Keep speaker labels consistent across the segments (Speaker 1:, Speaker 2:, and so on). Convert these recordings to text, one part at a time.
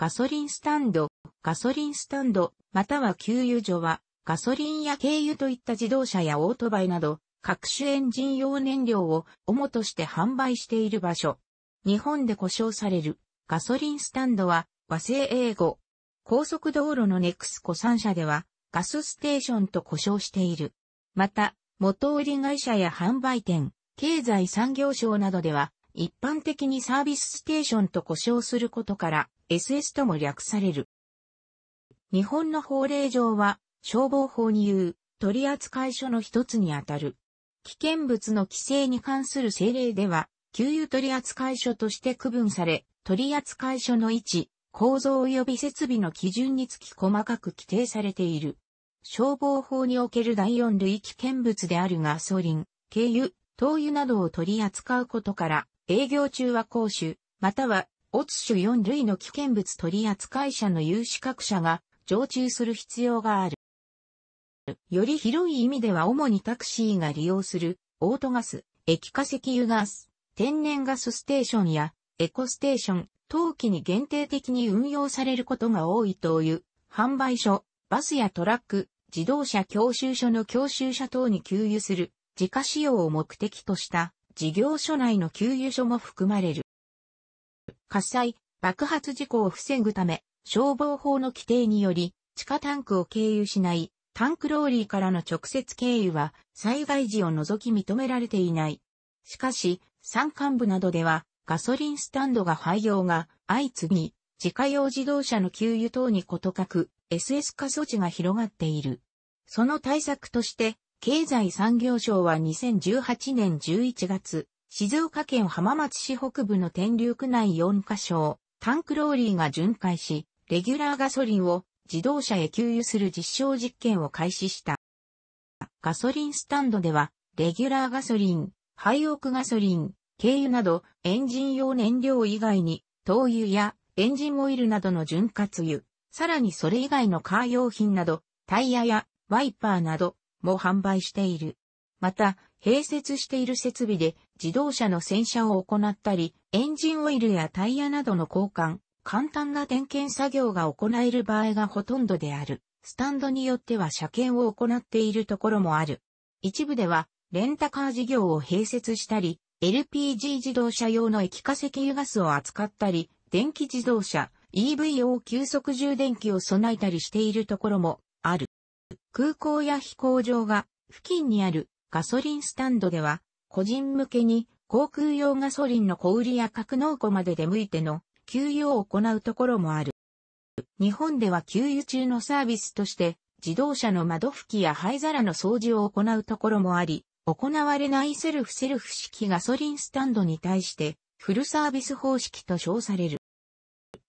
Speaker 1: ガソリンスタンド、ガソリンスタンド、または給油所は、ガソリンや軽油といった自動車やオートバイなど、各種エンジン用燃料を主として販売している場所。日本で呼称されるガソリンスタンドは和製英語。高速道路のネクスコ3社ではガスステーションと呼称している。また、元売り会社や販売店、経済産業省などでは一般的にサービスステーションと呼称することから SS とも略される。日本の法令上は、消防法に言う、取扱書の一つにあたる。危険物の規制に関する政令では、給油取扱書として区分され、取扱書の位置、構造及び設備の基準につき細かく規定されている。消防法における第4類危険物であるガソリン、軽油、灯油などを取り扱うことから、営業中は公衆、またはオツ種4類の危険物取扱者の有資格者が常駐する必要がある。より広い意味では主にタクシーが利用するオートガス、液化石油ガス、天然ガスステーションやエコステーション、陶器に限定的に運用されることが多いという販売所、バスやトラック、自動車教習所の教習車等に給油する自家使用を目的とした事業所内の給油所も含まれる。火災、爆発事故を防ぐため、消防法の規定により、地下タンクを経由しない、タンクローリーからの直接経由は、災害時を除き認められていない。しかし、山間部などでは、ガソリンスタンドが廃業が相次ぎ、自家用自動車の給油等にことかく、SS 化措置が広がっている。その対策として、経済産業省は2018年11月、静岡県浜松市北部の天竜区内4カ所をタンクローリーが巡回し、レギュラーガソリンを自動車へ給油する実証実験を開始した。ガソリンスタンドでは、レギュラーガソリン、廃オクガソリン、軽油などエンジン用燃料以外に、灯油やエンジンオイルなどの潤滑油、さらにそれ以外のカー用品など、タイヤやワイパーなども販売している。また、併設している設備で自動車の洗車を行ったり、エンジンオイルやタイヤなどの交換、簡単な点検作業が行える場合がほとんどである。スタンドによっては車検を行っているところもある。一部では、レンタカー事業を併設したり、LPG 自動車用の液化石油ガスを扱ったり、電気自動車、EV 用急速充電器を備えたりしているところもある。空港や飛行場が付近にあるガソリンスタンドでは、個人向けに航空用ガソリンの小売や格納庫まで出向いての給油を行うところもある。日本では給油中のサービスとして、自動車の窓拭きや灰皿の掃除を行うところもあり、行われないセルフセルフ式ガソリンスタンドに対して、フルサービス方式と称される。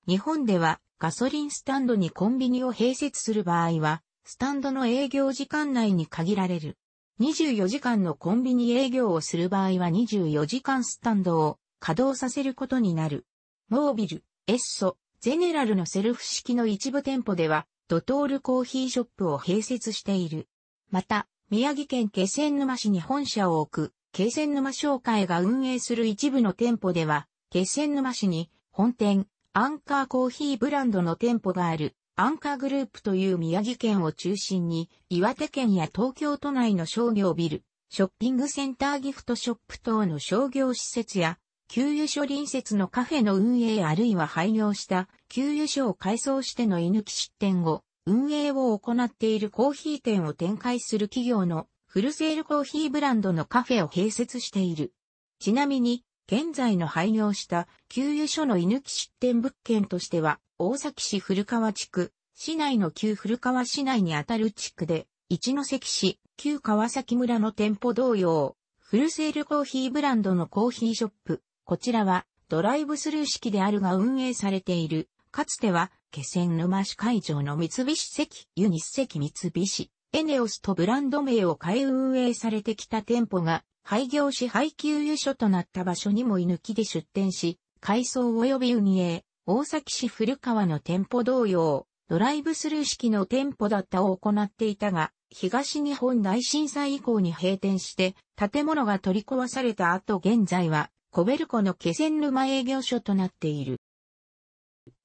Speaker 1: 日本ではガソリンスタンドにコンビニを併設する場合は、スタンドの営業時間内に限られる。24時間のコンビニ営業をする場合は24時間スタンドを稼働させることになる。モービル、エッソ、ゼネラルのセルフ式の一部店舗では、ドトールコーヒーショップを併設している。また、宮城県気仙沼市に本社を置く、気仙沼商会が運営する一部の店舗では、気仙沼市に本店、アンカーコーヒーブランドの店舗がある。アンカーグループという宮城県を中心に、岩手県や東京都内の商業ビル、ショッピングセンターギフトショップ等の商業施設や、給油所隣接のカフェの運営あるいは廃業した給油所を改装しての居抜き出店後、運営を行っているコーヒー店を展開する企業のフルセールコーヒーブランドのカフェを併設している。ちなみに、現在の廃業した給油所の居抜き出店物件としては、大崎市古川地区、市内の旧古川市内にあたる地区で、一関市、旧川崎村の店舗同様、フルセールコーヒーブランドのコーヒーショップ、こちらはドライブスルー式であるが運営されている、かつては気仙沼市会場の三菱石ニス石三菱、エネオスとブランド名を変え運営されてきた店舗が、廃業し廃休所となった場所にも居抜きで出店し、改装及び運営、大崎市古川の店舗同様、ドライブスルー式の店舗だったを行っていたが、東日本大震災以降に閉店して、建物が取り壊された後現在は、コベルコの気仙沼営業所となっている。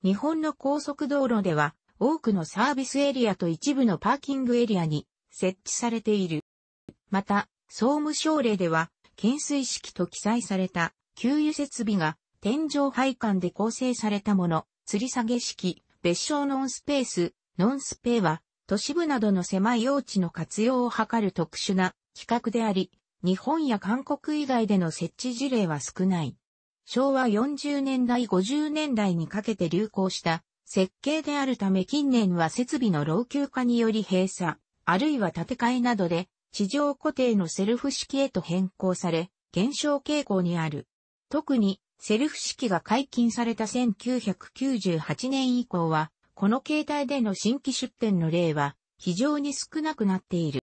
Speaker 1: 日本の高速道路では、多くのサービスエリアと一部のパーキングエリアに設置されている。また、総務省令では、懸垂式と記載された給油設備が天井配管で構成されたもの、吊り下げ式、別称ノンスペース、ノンスペは、都市部などの狭い用地の活用を図る特殊な企画であり、日本や韓国以外での設置事例は少ない。昭和40年代50年代にかけて流行した設計であるため近年は設備の老朽化により閉鎖、あるいは建て替えなどで地上固定のセルフ式へと変更され、減少傾向にある。特にセルフ式が解禁された1998年以降は、この形態での新規出店の例は非常に少なくなっている。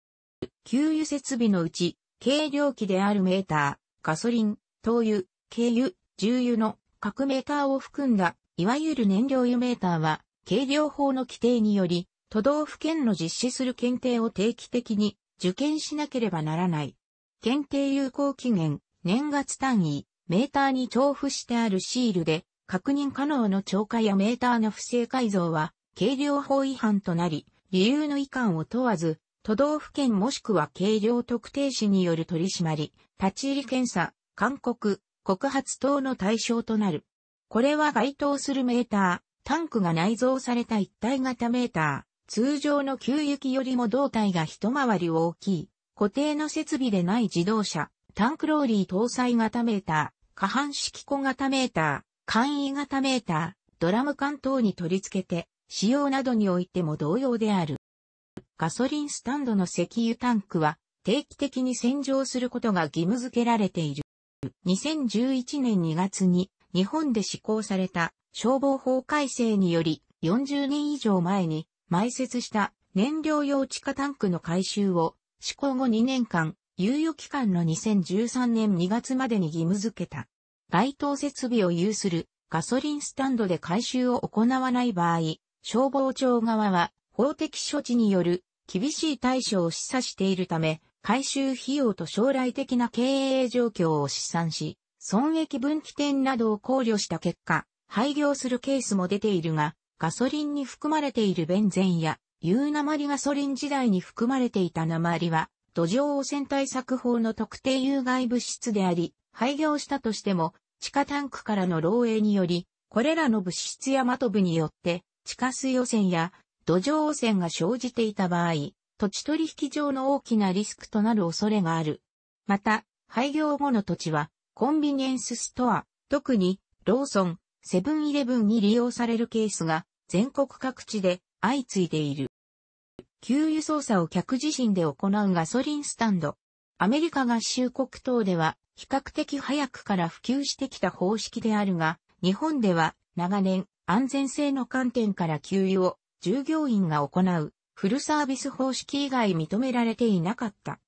Speaker 1: 給油設備のうち、軽量機であるメーター、ガソリン、灯油、軽油、重油の各メーターを含んだ、いわゆる燃料油メーターは、軽量法の規定により、都道府県の実施する検定を定期的に受験しなければならない。検定有効期限、年月単位、メーターに調布してあるシールで、確認可能の超過やメーターの不正改造は、軽量法違反となり、理由の遺憾を問わず、都道府県もしくは軽量特定士による取り締まり、立ち入り検査、勧告、告発等の対象となる。これは該当するメーター、タンクが内蔵された一体型メーター、通常の給油機よりも胴体が一回り大きい、固定の設備でない自動車、タンクローリー搭載型メーター、下半式庫型メーター、簡易型メーター、ドラム缶等に取り付けて、使用などにおいても同様である。ガソリンスタンドの石油タンクは、定期的に洗浄することが義務付けられている。2011年2月に日本で施行された消防法改正により40年以上前に埋設した燃料用地下タンクの回収を施行後2年間猶予期間の2013年2月までに義務付けた。該当設備を有するガソリンスタンドで回収を行わない場合、消防庁側は法的処置による厳しい対処を示唆しているため、回収費用と将来的な経営状況を試算し、損益分岐点などを考慮した結果、廃業するケースも出ているが、ガソリンに含まれているベンゼンや、有鉛ガソリン時代に含まれていた鉛は、土壌汚染対策法の特定有害物質であり、廃業したとしても、地下タンクからの漏洩により、これらの物質やマトブによって、地下水汚染や土壌汚染が生じていた場合、土地取引上の大きなリスクとなる恐れがある。また、廃業後の土地は、コンビニエンスストア、特に、ローソン、セブンイレブンに利用されるケースが、全国各地で相次いでいる。給油操作を客自身で行うガソリンスタンド。アメリカ合衆国等では比較的早くから普及してきた方式であるが、日本では長年安全性の観点から給油を従業員が行うフルサービス方式以外認められていなかった。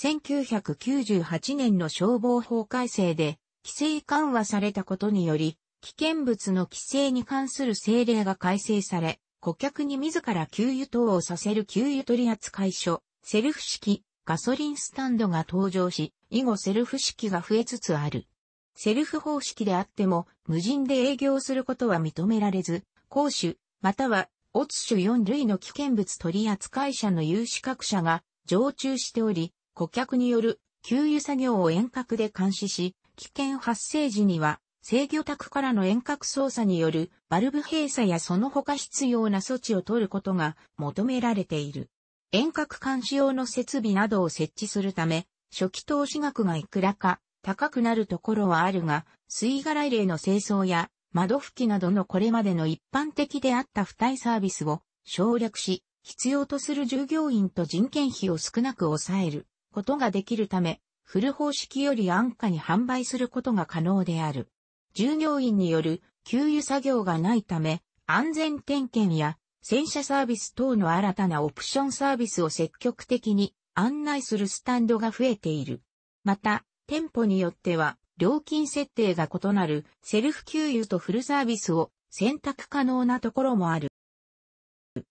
Speaker 1: 1998年の消防法改正で規制緩和されたことにより、危険物の規制に関する政令が改正され、顧客に自ら給油等をさせる給油取扱所、セルフ式、ガソリンスタンドが登場し、以後セルフ式が増えつつある。セルフ方式であっても、無人で営業することは認められず、公主、または、オツ種4類の危険物取扱者の有資格者が常駐しており、顧客による給油作業を遠隔で監視し、危険発生時には制御卓からの遠隔操作によるバルブ閉鎖やその他必要な措置を取ることが求められている。遠隔監視用の設備などを設置するため、初期投資額がいくらか高くなるところはあるが、水が入れの清掃や窓拭きなどのこれまでの一般的であった付帯サービスを省略し、必要とする従業員と人件費を少なく抑えることができるため、フル方式より安価に販売することが可能である。従業員による給油作業がないため、安全点検や洗車サービス等の新たなオプションサービスを積極的に案内するスタンドが増えている。また、店舗によっては、料金設定が異なるセルフ給油とフルサービスを選択可能なところもある。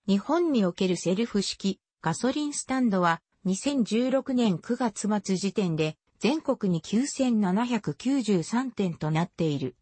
Speaker 1: 日本におけるセルフ式ガソリンスタンドは2016年9月末時点で全国に9793点となっている。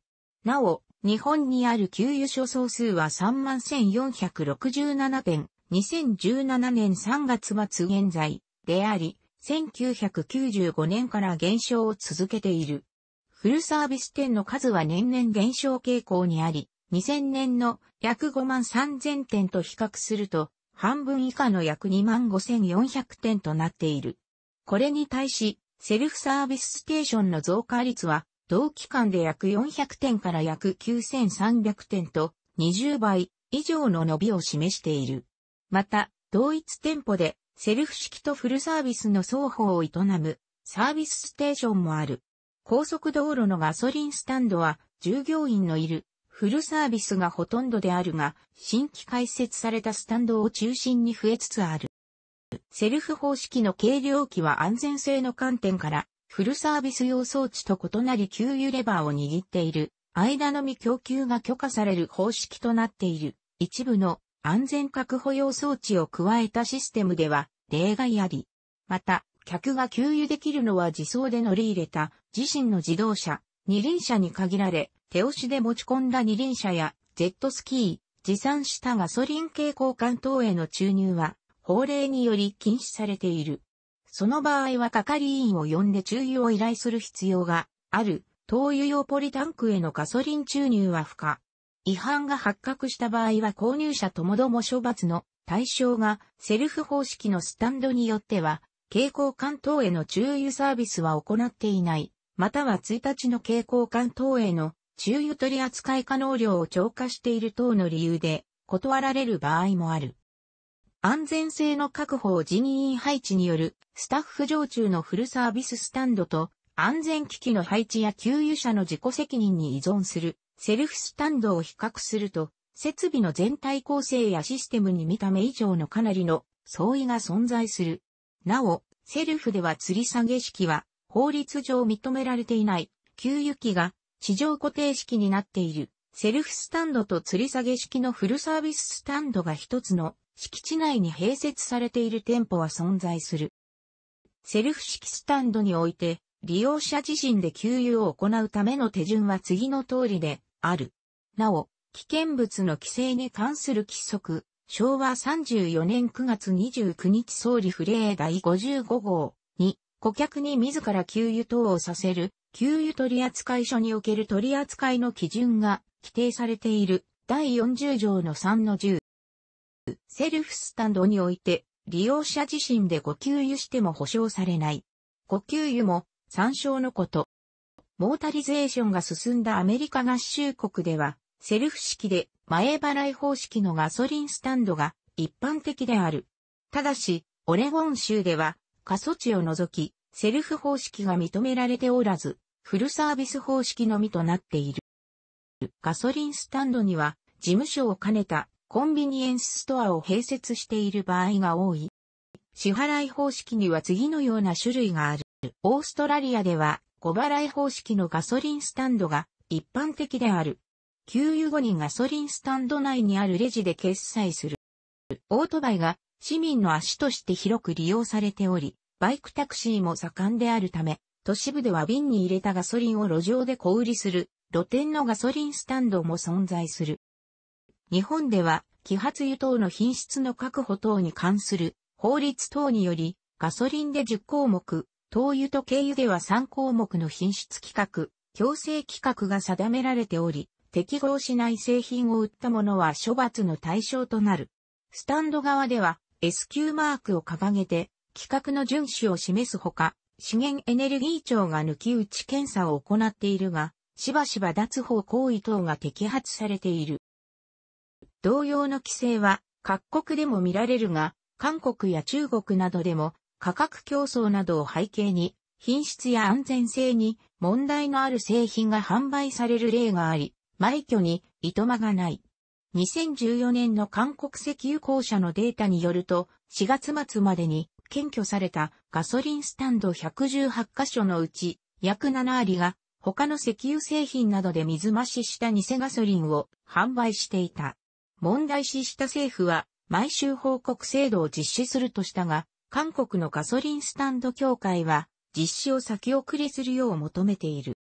Speaker 1: なお、日本にある給油所総数は31,467点、2017年3月末現在であり、1995年から減少を続けている。フルサービス店の数は年々減少傾向にあり、2000年の約5万3000点と比較すると、半分以下の約2万5400点となっている。これに対し、セルフサービスステーションの増加率は、同期間で約400点から約9300点と、20倍以上の伸びを示している。また、同一店舗で、セルフ式とフルサービスの双方を営む、サービスステーションもある。高速道路のガソリンスタンドは、従業員のいる、フルサービスがほとんどであるが、新規開設されたスタンドを中心に増えつつある。セルフ方式の軽量機は安全性の観点から、フルサービス用装置と異なり給油レバーを握っている、間のみ供給が許可される方式となっている、一部の安全確保用装置を加えたシステムでは、例外あり。また、客が給油できるのは自走で乗り入れた自身の自動車、二輪車に限られ、手押しで持ち込んだ二輪車やジェットスキー、持参したガソリン系交換等への注入は法令により禁止されている。その場合は係員を呼んで注意を依頼する必要がある。灯油用ポリタンクへのガソリン注入は不可。違反が発覚した場合は購入者ともども処罰の対象がセルフ方式のスタンドによっては、蛍光管等への注油サービスは行っていない、または1日の蛍光管等への注油取扱可能量を超過している等の理由で断られる場合もある。安全性の確保を人員配置によるスタッフ常駐のフルサービススタンドと安全機器の配置や給油者の自己責任に依存するセルフスタンドを比較すると設備の全体構成やシステムに見た目以上のかなりの相違が存在する。なお、セルフでは吊り下げ式は法律上認められていない給油機が地上固定式になっているセルフスタンドと吊り下げ式のフルサービススタンドが一つの敷地内に併設されている店舗は存在する。セルフ式スタンドにおいて、利用者自身で給油を行うための手順は次の通りである。なお、危険物の規制に関する規則、昭和34年9月29日総理不礼第55号に、顧客に自ら給油等をさせる、給油取扱所における取扱いの基準が規定されている第40条の3の10。セルフスタンドにおいて、利用者自身でご給油しても保証されない。ご給油も参照のこと。モータリゼーションが進んだアメリカ合衆国では、セルフ式で前払い方式のガソリンスタンドが一般的である。ただし、オレゴン州では、過疎地を除き、セルフ方式が認められておらず、フルサービス方式のみとなっている。ガソリンスタンドには、事務所を兼ねたコンビニエンスストアを併設している場合が多い。支払い方式には次のような種類がある。オーストラリアでは、小払い方式のガソリンスタンドが一般的である。給油後にガソリンスタンド内にあるレジで決済する。オートバイが市民の足として広く利用されており、バイクタクシーも盛んであるため、都市部では瓶に入れたガソリンを路上で小売りする、露店のガソリンスタンドも存在する。日本では、揮発油等の品質の確保等に関する法律等により、ガソリンで10項目、灯油と軽油では3項目の品質規格、強制規格が定められており、適合しない製品を売った者は処罰の対象となる。スタンド側では S q マークを掲げて、規格の遵守を示すほか、資源エネルギー庁が抜き打ち検査を行っているが、しばしば脱法行為等が摘発されている。同様の規制は各国でも見られるが、韓国や中国などでも価格競争などを背景に品質や安全性に問題のある製品が販売される例があり、枚挙に糸間がない。2014年の韓国石油公社のデータによると、4月末までに検挙されたガソリンスタンド118カ所のうち、約7割が他の石油製品などで水増しした偽ガソリンを販売していた。問題視した政府は、毎週報告制度を実施するとしたが、韓国のガソリンスタンド協会は、実施を先送りするよう求めている。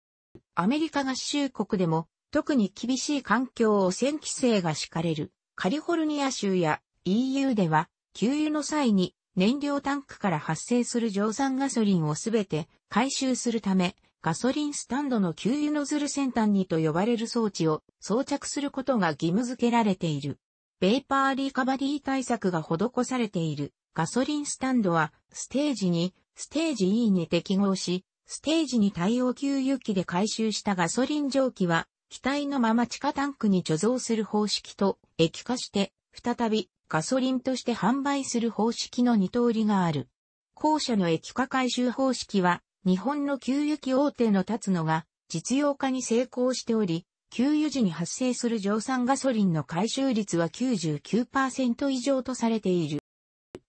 Speaker 1: アメリカ合衆国でも、特に厳しい環境汚染規制が敷かれる、カリフォルニア州や EU では、給油の際に燃料タンクから発生する蒸散ガソリンをすべて回収するため、ガソリンスタンドの給油ノズル先端にと呼ばれる装置を装着することが義務付けられている。ベーパーリカバリー対策が施されているガソリンスタンドはステージにステージ E に適合し、ステージに対応給油機で回収したガソリン蒸気は機体のまま地下タンクに貯蔵する方式と液化して再びガソリンとして販売する方式の二通りがある。後者の液化回収方式は日本の給油機大手の立つのが実用化に成功しており、給油時に発生する乗産ガソリンの回収率は99%以上とされている。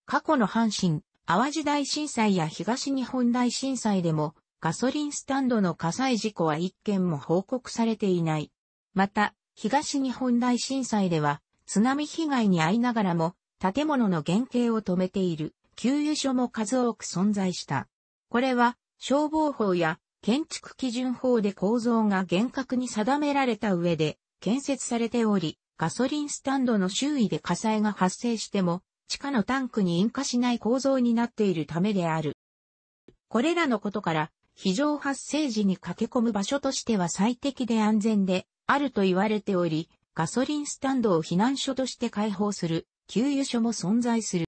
Speaker 1: 過去の阪神、淡路大震災や東日本大震災でも、ガソリンスタンドの火災事故は一件も報告されていない。また、東日本大震災では、津波被害に遭いながらも、建物の原型を止めている、給油所も数多く存在した。これは、消防法や建築基準法で構造が厳格に定められた上で建設されており、ガソリンスタンドの周囲で火災が発生しても、地下のタンクに引火しない構造になっているためである。これらのことから、非常発生時に駆け込む場所としては最適で安全であると言われており、ガソリンスタンドを避難所として開放する給油所も存在する。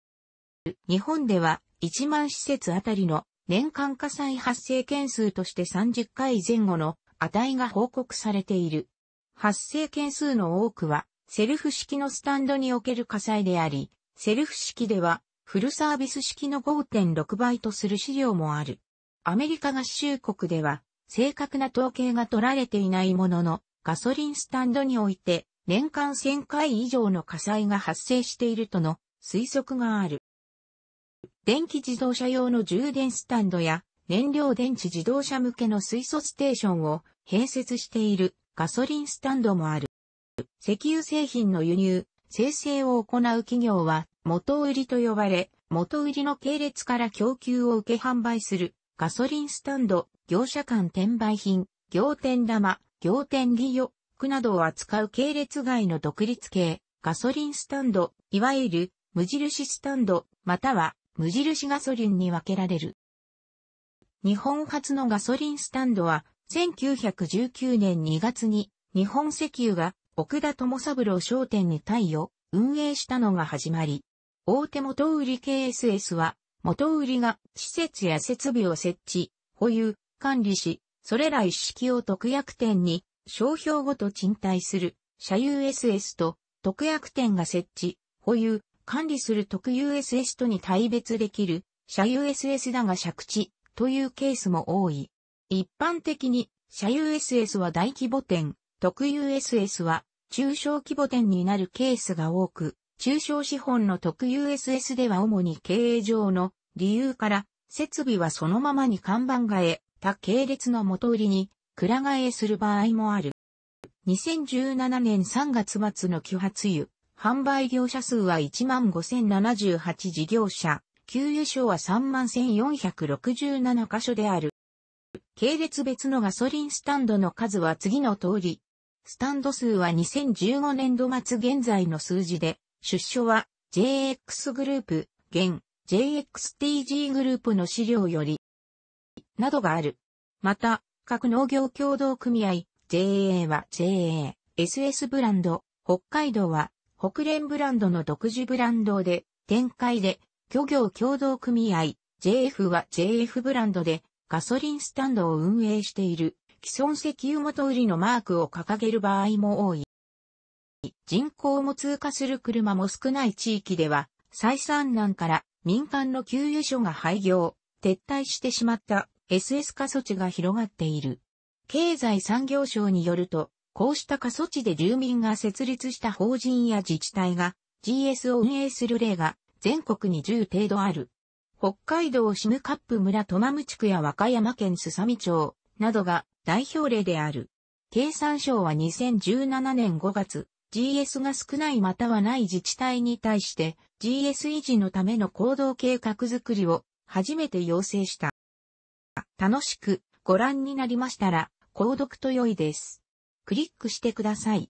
Speaker 1: 日本では1万施設あたりの年間火災発生件数として30回前後の値が報告されている。発生件数の多くは、セルフ式のスタンドにおける火災であり、セルフ式では、フルサービス式の5.6倍とする資料もある。アメリカ合衆国では、正確な統計が取られていないものの、ガソリンスタンドにおいて、年間1000回以上の火災が発生しているとの推測がある。電気自動車用の充電スタンドや燃料電池自動車向けの水素ステーションを併設しているガソリンスタンドもある。石油製品の輸入、生成を行う企業は元売りと呼ばれ、元売りの系列から供給を受け販売するガソリンスタンド、業者間転売品、行天玉、行天利用区などを扱う系列外の独立系、ガソリンスタンド、いわゆる無印スタンド、または無印ガソリンに分けられる。日本初のガソリンスタンドは、1919年2月に日本石油が奥田智三郎商店に対応、運営したのが始まり、大手元売り KSS は、元売りが施設や設備を設置、保有、管理し、それら一式を特約店に商標ごと賃貸する、社有 SS と特約店が設置、保有、管理する特 USS とに対別できる、社 USS だが借地というケースも多い。一般的に、社 USS は大規模店、特 USS は中小規模店になるケースが多く、中小資本の特 USS では主に経営上の理由から設備はそのままに看板替え、他系列の元売りに蔵替えする場合もある。2017年3月末の揮発油、販売業者数は15,078事業者、給油所は31,467箇所である。系列別のガソリンスタンドの数は次の通り。スタンド数は2015年度末現在の数字で、出所は JX グループ、現 JXTG グループの資料より、などがある。また、各農業協同組合、JA は JA、SS ブランド、北海道は北連ブランドの独自ブランドで、展開で、漁業協同組合、JF は JF ブランドで、ガソリンスタンドを運営している、既存石油元売りのマークを掲げる場合も多い。人口も通過する車も少ない地域では、採算難から民間の給油所が廃業、撤退してしまった SS 化措置が広がっている。経済産業省によると、こうした過疎地で住民が設立した法人や自治体が GS を運営する例が全国に10程度ある。北海道シムカップ村トマム地区や和歌山県すさみ町などが代表例である。経産省は2017年5月、GS が少ないまたはない自治体に対して GS 維持のための行動計画づくりを初めて要請した。楽しくご覧になりましたら、購読と良いです。クリックしてください。